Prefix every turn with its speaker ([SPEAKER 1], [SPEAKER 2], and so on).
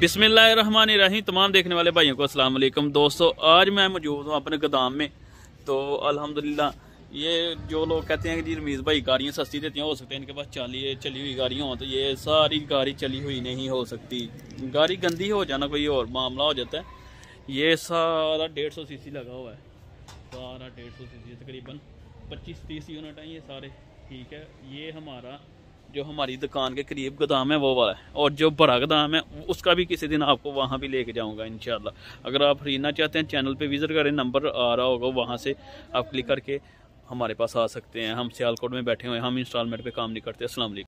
[SPEAKER 1] बिसमीम
[SPEAKER 2] तमाम देखने वाले भाइयों को अस्सलाम वालेकुम दोस्तों आज मैं मौजूद हूँ अपने गोदाम में तो अल्हम्दुलिल्लाह ये जो लोग कहते हैं कि जी रमीज़ भाई गाड़ियाँ सस्ती देती हैं हो सकते हैं इनके पास चाली चली हुई गाड़ियाँ हों तो ये सारी गाड़ी चली हुई नहीं हो सकती गाड़ी गंदी हो जाना कोई और मामला हो जाता है ये सारा डेढ़ सौ लगा हुआ है सारा डेढ़ सौ तकरीबन पच्चीस तीस यूनिट हैं ये सारे ठीक है ये हमारा जो हमारी दुकान के करीब गोदाम है वो वाला है और जो बड़ा गोदाम है उसका भी किसी दिन आपको वहाँ भी लेके जाऊँगा इन अगर आप खरीदना चाहते हैं चैनल पे विज़िट करें नंबर आ रहा होगा वहाँ से आप क्लिक करके हमारे पास आ सकते हैं हम सियालकोट में बैठे हुए हैं हम इंस्टॉलमेंट पे काम नहीं करते असल